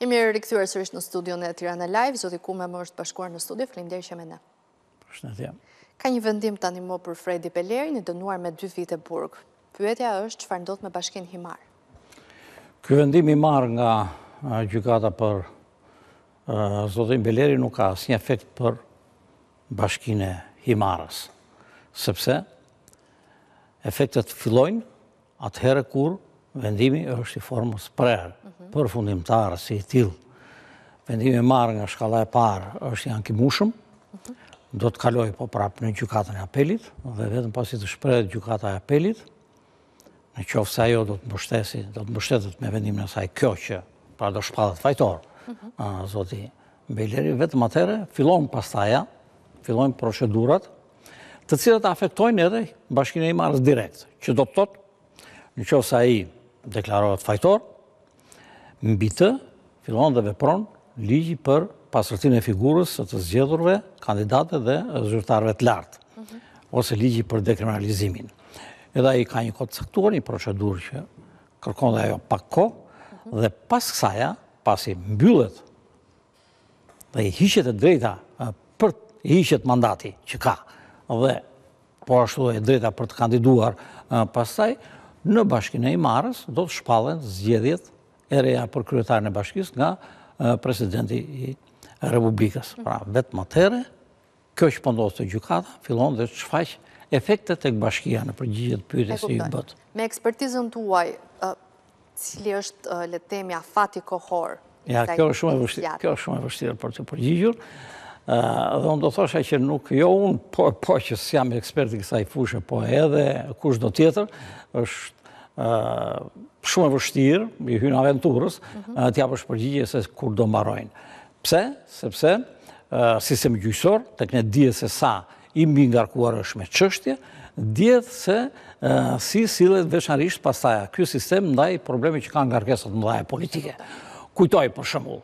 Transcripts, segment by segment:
I mirë rikëthyre sërish në studio në Tirana Live, zoti Kume më është bashkuar në studio, flimë dhe i shemë e ne. të Ka një vendim të animo për Fredi Pelleri, i dënuar me dy vite burg. Pyetja është që ndot ndodhë me bashkin Himar? Kë vendim i marë nga gjykata për zotin Pelleri nuk ka asë një efekt për bashkine Himarës. Sepse, efektet fillojnë atë kur vendimi është i formës prerë. Mhm për fundimtarë si i tilë, vendimi e marë nga shkala e parë është janë kimushëm, do të kaloj po prapë në gjukatën e apelit, dhe vetëm pasi të shprejt gjukata e apelit, në qofë ajo do të mbështesit, do të mbështetet me vendim në saj kjo që pra do fajtor fajtorë, zoti Bejleri, vetëm atere, fillon pastaja, fillon procedurat, të cilat afektojnë edhe bashkine i marës direkt, që do të tot, në qofë aji deklarohet fajtor mbitë, bitë, dhe vepron ligji për pasërtin e figurës të zgjedurve, kandidate dhe zhurtarve të lartë, mhm. ose ligji për dekriminalizimin. Edha i ka një kodë saktuar, një procedur që kërkon dhe ajo pak ko, mhm. dhe pas kësaja, pas i mbyllet dhe i hishet e drejta për të hishet mandati që ka, dhe po ashtu dhe i drejta për të kandiduar pas taj, në bashkine i marës do të shpallen zgjedhjet e reja për kryetarën e bashkis nga presidenti i Republikës. Pra, vetë më tëre, kjo që pëndohës po të gjukata, filon dhe shfaqë efektet e bashkia në përgjigjë të pyrit si i bëtë. Me ekspertizën të uaj, cili është letemja fati kohor? Ja, kjo është shumë e vështirë për të përgjigjur, dhe unë do thosha që nuk jo unë, po, po që si jam ekspert i kësa i fushë, po edhe kush do tjetër, është shumë e vështirë, i hynë aventurës, mhm. eh, t'ja për shpërgjitje se kur do mbarojnë. Pse? Sepse, eh, si se më gjysor, të këne dhjetë se sa i mbi nga është me qështje, dhjetë se eh, si silet dhe shanërisht pastaja. Ky sistem ndaj problemi që ka nga rkesot në dhaje politike. Kujtoj për shëmu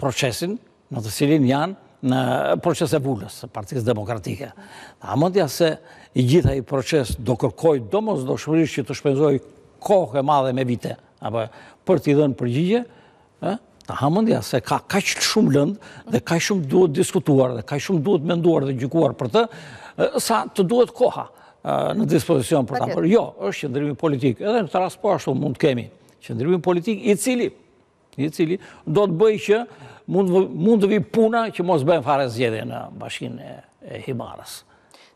procesin në të silin janë në proces e vullës, në partijës demokratike. A mëndja se i gjitha i proces do kërkoj, do mos do shmërish që të shpenzoj kohë e madhe me vite, apo për t'i dhënë përgjigje, ta ha mendja se ka kaq shumë lëndë dhe kaq shumë duhet diskutuar dhe kaq shumë duhet menduar dhe gjykuar për të sa të duhet koha në dispozicion për ta. Por jo, është qendrimi politik. Edhe në këtë rast po ashtu mund të kemi qendrimin politik i cili i cili do të bëjë që mund mund të vi puna që mos bëjmë fare zgjedhje në bashkinë e Himarës.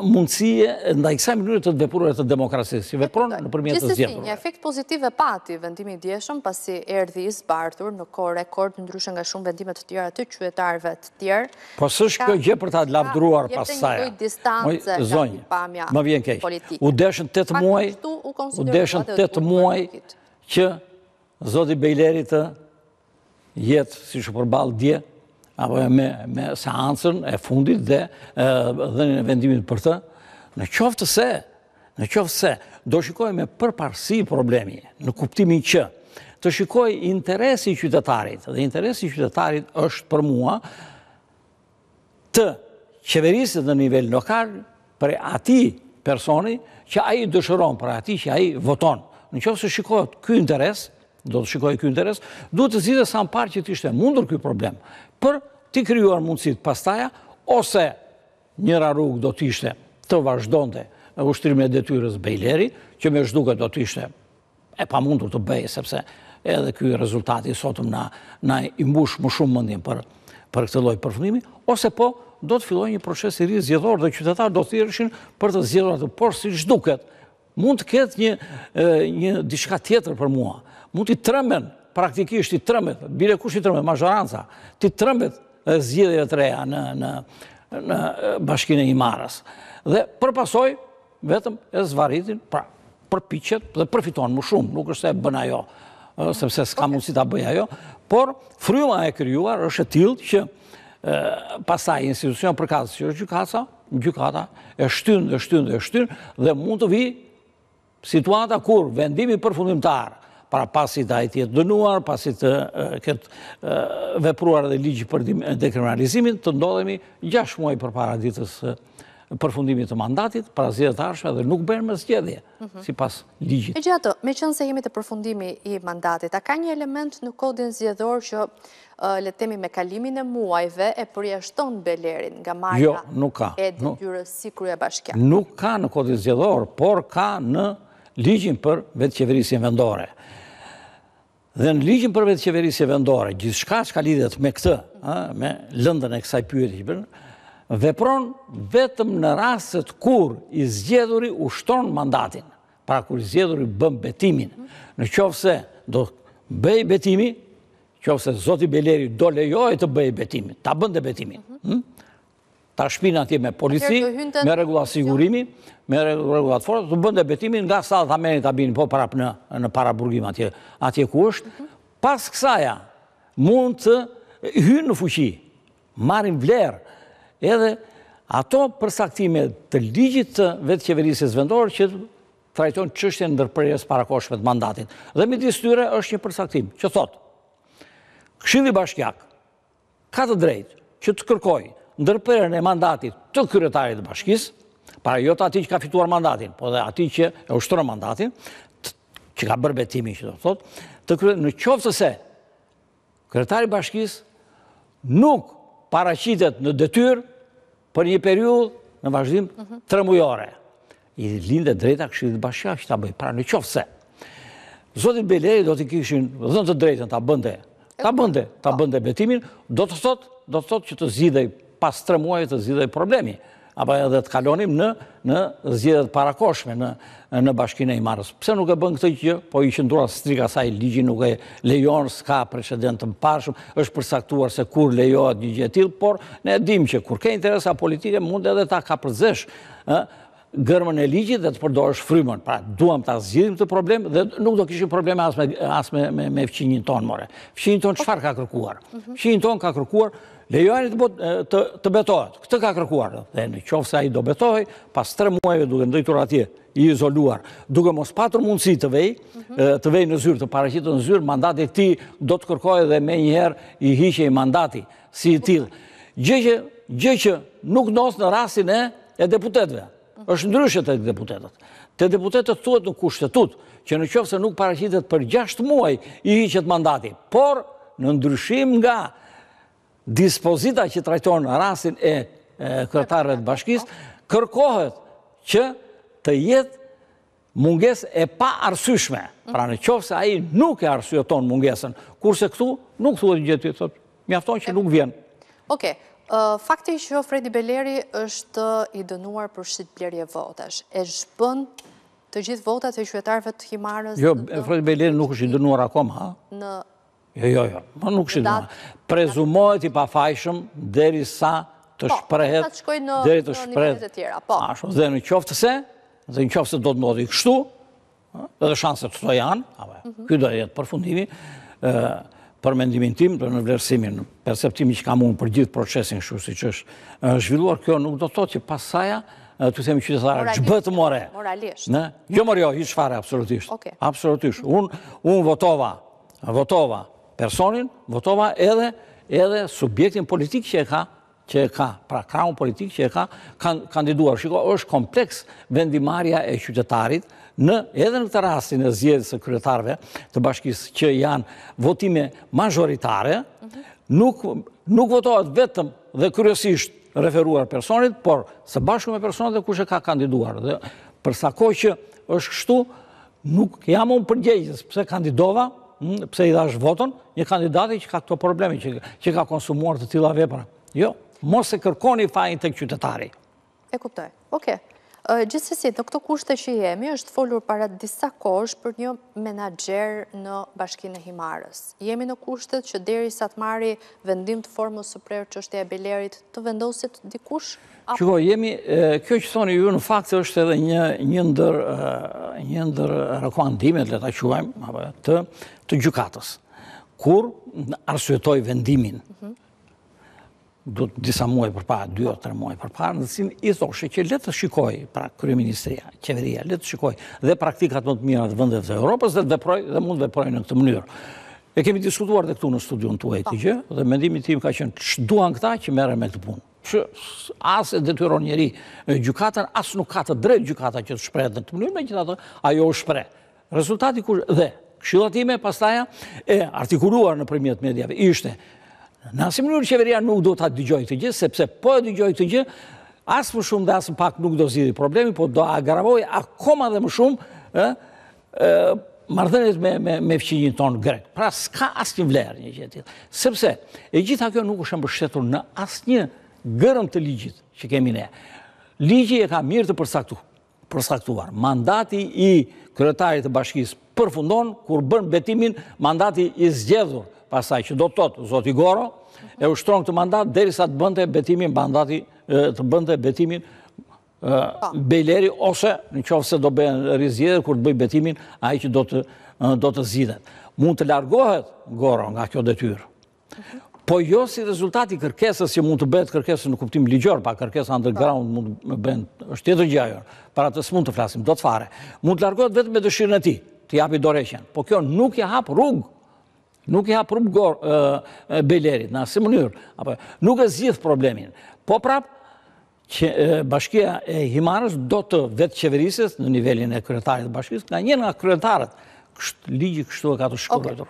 mundësie nda i kësa minurit të të vepurur e të demokrasisë, që vepronë në përmjet të zjedurë. Gjësësi, një efekt e pati vendimi djeshëm, pasi erdi i zbartur në kore rekord në ndryshën nga shumë vendimet të tjera të qyetarve të tjerë. Po së shkjo gje për ta labdruar pasaja. Moj, zonjë, më vjen kej. U deshën të të muaj, u deshën të të muaj, që zoti Bejleri të jetë, si shë përbalë, apo me, me seancën e fundit dhe e, e vendimit për të, në qoftë se, në qoftë se, do shikoj me përparsi problemi, në kuptimin që, të shikoj interesi qytetarit, dhe interesi qytetarit është për mua, të qeverisit në nivel lokal, për ati personi që a i dëshëron, për ati që a voton. Në qoftë se shikoj kë interes, do të shikoj kë interes, duhet të zhide sa në që të ishte mundur kë problem, për ti kryuar mundësit pastaja, ose njëra rrugë do të ishte të vazhdonte e ushtrime e detyres Bejleri, që me shduke do të ishte e pa mundur të bëjë, sepse edhe kjoj rezultati sotëm na, na imbush më shumë mëndim për, për këtë loj përfëndimi, ose po do të filloj një proces i rizë zjedhor dhe qytetar do të thirëshin për të zjedhor atë, por si shduket, mund të ketë një, një diçka tjetër për mua, mund të i praktikisht i tremet, bile kush i tremet, mazharanca, të i zgjidhja të reja në, në, në bashkinë e Imaras. Dhe përpasoj, vetëm e zvaritin, pra, përpichet dhe përfiton më shumë, nuk është se bën ajo, sepse s'ka okay. mundësi ta bëj ajo, por fryma e kryuar është e tilt që pasaj institucion përkazës që është gjukasa, gjukata e shtynë dhe shtynë dhe shtynë dhe mund të vi situata kur vendimi përfundimtarë pra pasi da e dënuar, pasi të këtë vepruar dhe ligjë për dekriminalizimin, të ndodhemi 6 muaj për para ditës për fundimit të mandatit, pra zhjetë arshme dhe nuk bërë më zgjedhje, mhm. si pas ligjit. E gjato, me qënë se jemi të përfundimi i mandatit, a ka një element në kodin zhjedhor që letemi me kalimin e muajve e shtonë belerin nga marja jo, e dëgjurës si krye bashkja? Nuk ka në kodin zhjedhor, por ka në ligjin për vetë qeverisin vendore. Dhe në ligjën përve qeverisje vendore, gjithë shka që ka lidhet me këtë, me lëndën e kësaj pyët vepron vetëm në rastet kur i zgjeduri ushton mandatin, pra kur i zgjeduri bëm betimin, në qovë se do bëj betimi, qovë se Zoti Beleri do lejoj të bëj betimin, ta bënde betimin, hëmë? ta shpinë atje me polici, me regullat sigurimi, me regullat forës, të bënde betimin nga sa dhe amenit a binë po prapë në paraburgim atje ku është. Pas kësaja, mund të hynë në fuqi, marim vlerë, edhe ato përsaktime të ligjit të vetë qeverisës vendorë që trajtonë qështje në dërpërjes parakoshme të mandatit. Dhe mi disë tyre është një përsaktim, që thotë, këshili bashkjak, ka të drejtë që të kërkojë ndërpërën e mandatit të kryetarit dhe bashkis, para jo të ati që ka fituar mandatin, po dhe ati që e ushtërë mandatin, që ka bërbetimin që do të thotë, në qoftë të se kryetarit bashkis nuk paracitet në detyr për një periud në vazhdim tre mujore. I linde drejta këshirit bashkja që ta bëjë, para në qoftë se. Zotin Beleri do të kishin dhëndë të drejten, ta bënde, ta bënde, ta po. bënde betimin, do të thotë, do të thotë që të zidej pas tre muaj të zhidhe problemi, apo edhe të kalonim në zhidhe të parakoshme në bashkine i marës. Pse nuk e bën këtë që, po i qëndura strika saj, ligji nuk e lejon, s'ka precedent të mpashëm, është përsaktuar se kur lejohet një gjetil, por ne dim që kur ke interesa politike, mund edhe ta ka përzesh, gërmën e ligjit dhe të përdojsh frymën. Pra, duham të azgjidhim të problem dhe nuk do kishim probleme asme me fqinjin tonë, more. Fqinjin tonë qëfar ka kërkuar? Mhm. Fqinjin tonë ka kërkuar lejojani të betohet. Këtë ka kërkuar dhe në qofë se a i do betohet, pas tre muajve duke ndëjtur atje i izoluar, duke mos patur mundësi të vej, mhm. të vej në zyrë, të parashitë në zyrë, mandati ti do të kërkoj dhe me njëherë i hishe i mandati si i tilë. Gjë që nuk nosë në rastin e deputetve, është ndryshet e deputetet. Të deputetet të në nuk kushtetut, që në qofë se nuk parashitet për 6 muaj i hiqet mandati, por në ndryshim nga dispozita që trajtonë rasin e kërtarët të bashkis, kërkohet që të jetë munges e pa arsyshme. Pra në qofë se aji nuk e arsyshme tonë mungesën, kurse këtu nuk thuet një gjithë të që nuk të të Fakti që Fredi Belleri është i dënuar për shqitë votash, e shpën të gjithë votat e qëtëarve të himarës... Jo, Fredi Belleri nuk është i dënuar akom, ha? Jo, jo, jo, ma po nuk është i dënuar. Prezumohet i pafajshëm fajshëm dheri sa të po, shprehet... Po, ta të shkoj në një një një Po, po, një në qoftë se, në qoftë se, një një një një një një një një një një një një të një një një për mendimin tim, për në vlerësimin, perceptimin që kam unë për gjithë procesin shu, si që është zhvilluar kjo, nuk do të që pasaja, të themi qytetarë, që bëtë more. Moralisht. Jo morjo, i shfare, absolutisht. Absolutisht. Unë votova, votova personin, votova edhe subjektin politik që e ka, që e ka, pra kraun politik që e ka kandiduar. Shiko, është kompleks vendimarja e qytetarit në edhe në këtë rastin e zjedhës e kryetarve të bashkisë që janë votime majoritare, nuk votohet vetëm dhe kryesisht referuar personit, por së bashku me personit dhe kushe ka kandiduar. Dhe përsa ko që është kështu, nuk jam unë përgjegjës pëse kandidova, pëse i dhash votën, një kandidati që ka këto probleme, që ka konsumuar të tila vepra. Jo mos e kërkoni fajin të këtëtari. E kuptoj, oke. Gjithësësi, në këto kushte që jemi, është folur para disa kosh për një menager në bashkinë e Himarës. Jemi në kushtet që deri sa të mari vendim të formës së prerë që është e abelerit të vendosit dikush? Qiko, jemi, kjo që thoni ju në faktë është edhe një ndër rekomandimet, le ta quajmë, të gjukatës, kur arsuetoj vendimin, mhm do të disa muaj për parë, dy o tre muaj për parë, në cilë i thoshe që letë të shikoj, pra Ministria, Qeveria, letë të shikoj dhe praktikat më të mira të vëndet të Europës dhe, veproj, dhe mund të në këtë mënyrë. E kemi diskutuar dhe këtu në studion të uajti gjë, dhe mendimi tim ka qenë që duan këta që mere me këtë punë. Që asë e detyron njeri gjukatën, asë nuk ka të drejt gjukata që të shprejt në këtë mënyrë, me gjitha të ajo Rezultati kush dhe, pastaja, e artikuluar në përmjet medjave, ishte Në asim njërë qeveria nuk do të dygjoj të gjë, sepse po e dygjoj të gjë, asë më shumë dhe asë më pak nuk do zidhi problemi, po do agravoj akoma dhe më shumë mardhenit me fqinjën tonë grek. Pra s'ka asë një vlerë një gjëtit. Sepse, e gjitha kjo nuk është më bështetur në asë një gërëm të ligjit që kemi ne. Ligji e ka mirë të përsaktuar. Mandati i kërëtarit të bashkisë përfundon, kur bën betimin mandati i zgjedhur pasaj që do të tëtë Zoti Goro, e ushtronë këtë mandat, deri sa të bënde betimin mandati, të bënde betimin po. bejleri, ose në qofë se do bëjnë rizjedhe, kur të bëjnë betimin aji që do të zidhen. Mund të largohet Goro nga kjo detyrë, po jo si rezultati kërkesës që mund të bëjnë kërkesë në kuptim ligjor, pa kërkesë underground mund të bëjnë, është tjetër gjajor, para të së mund të flasim, do të fare. Mund të largohet vetë me dëshirën e ti, të japi doreqen, po kjo nuk je hapë rrugë nuk i hapërëm e belerit, në asë mënyrë, nuk e zhjithë problemin. Po prapë, bashkia e Himarës do të vetë qeverisës në nivelin e kryetarit bashkisë, nga një nga kryetarët, ligjë kështu e ka të shkurëtur.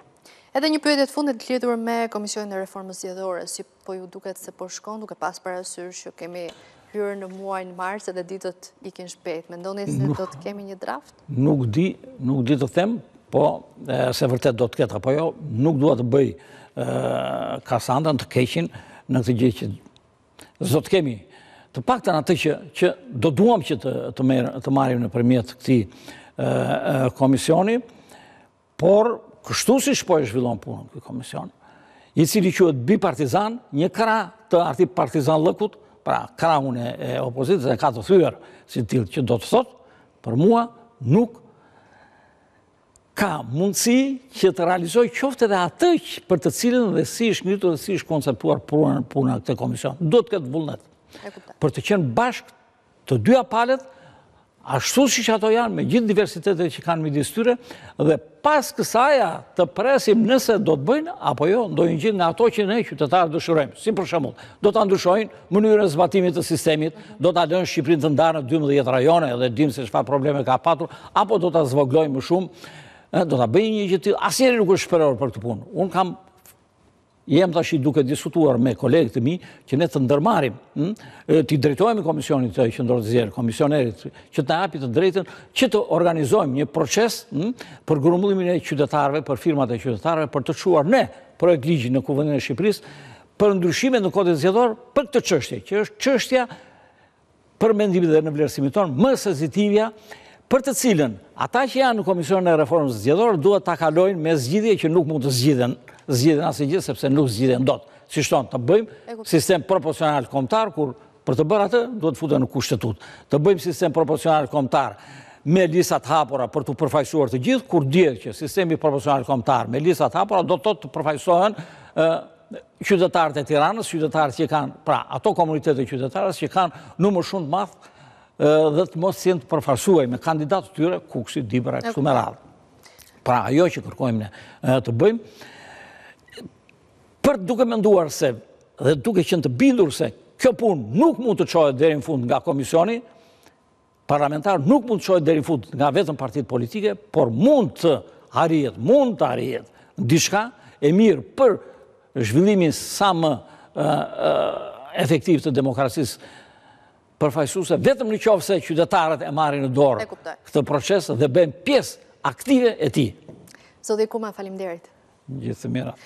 Edhe një përjetet fundet të lidhur me Komisionin e Reformës Zjedhore, si po ju duket se po shkon, duke pas parasyrë që kemi hyrë në muaj në marës edhe ditët i kënë shpetë. Mendoni se do të kemi një draft? Nuk di, nuk di të them, po se vërtet do të ketë apo jo, nuk duhet të bëj kasandën të keqin në këtë gjithë që zotë kemi të pak të në të që do duham që të marim në përmjet këti komisioni, por kështu si shpoj e shvillon punën këtë komision, i cili që e të bipartizan, një kra të arti partizan lëkut, pra kra unë e opozitës e ka të thyër si të tilë që do të thotë, për mua nuk ka mundësi që të realizoj qofte dhe atëq për të cilin dhe si ishtë njëtë dhe si ishtë konceptuar puna këtë komision. Do të këtë vullnet. Për të qenë bashk të dyja apalet ashtu si që ato janë me gjithë diversitetet që kanë midis tyre, dhe pas kësaja të presim nëse do të bëjnë, apo jo, ndojnë gjithë nga ato që ne qytetarë dëshurojmë. Si për shumull, do të andushojnë mënyrën zbatimit të sistemit, do të alënë Shqiprin të ndarë në 12 rajone, edhe dimë se shfa probleme ka patur, apo do të zvoglojnë më shumë, do të bëjnë një gjithë tjilë, asjeri nuk është shperor për këtë punë. Unë kam, jem të ashtë i duke diskutuar me kolegët të mi, që ne të ndërmarim, hm, të i drejtojme komisionit të qëndorët zjerë, komisionerit, që të apit të drejten, që të organizojmë një proces hm, për grumullimin e qytetarve, për firmat e qytetarve, për të quar ne projekt ligji në kuvëndin e Shqipëris, për ndryshime në kodet zjedor, për këtë qështje, që është qështja për mendimit dhe në vlerësimit tonë, më sezitivja për të cilën ata që janë në Komisionën e Reformës Zgjedorë duhet të kalojnë me zgjidhje që nuk mund të zgjidhen, zgjidhen asë gjithë, sepse nuk zgjidhen do të. Si shtonë të bëjmë sistem proporcional komtar, kur për të bërë atë duhet të futën në kushtetut. Të bëjmë sistem proporcional komtar me lisat hapora për të përfajsuar të gjithë, kur djetë që sistemi proporcional komtar me lisat hapora do të të përfajsohen qytetarët e tiranës, qytetarët që kanë, pra, ato komunitetet e qytetarës që kanë numër shumë të mathë dhe të mos jenë të përfarsuaj me kandidatë të tyre, kukësi, dibra, kështu me radhë. Pra, ajo që kërkojmë të bëjmë, për duke me nduar se, dhe duke në të bindur se, kjo punë nuk mund të qojë dherë në fund nga komisioni, parlamentar nuk mund të qojë dherë në fund nga vetën partit politike, por mund të arjet, mund të arjet, në dishka e mirë për zhvillimin sa më efektiv të demokrasisë përfajsuse, vetëm në qovë se qytetarët e marri në dorë këtë proces dhe bëjmë pjesë aktive e ti. Zodhe Kuma, falim derit. Gjithë të mira.